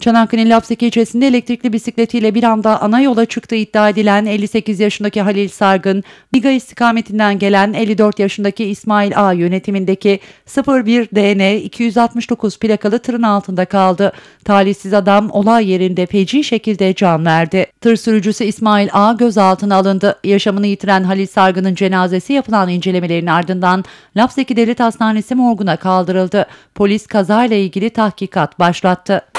Çanakkale Lapseki ilçesinde elektrikli bisikletiyle bir anda ana yola çıktığı iddia edilen 58 yaşındaki Halil Sargın, Biga istikametinden gelen 54 yaşındaki İsmail A yönetimindeki 01 DN 269 plakalı tırın altında kaldı. Talihsiz adam olay yerinde feci şekilde can verdi. Tır sürücüsü İsmail A gözaltına alındı. Yaşamını yitiren Halil Sargın'ın cenazesi yapılan incelemelerin ardından Lapseki Devlet Hastanesi morguna kaldırıldı. Polis kazayla ilgili tahkikat başlattı.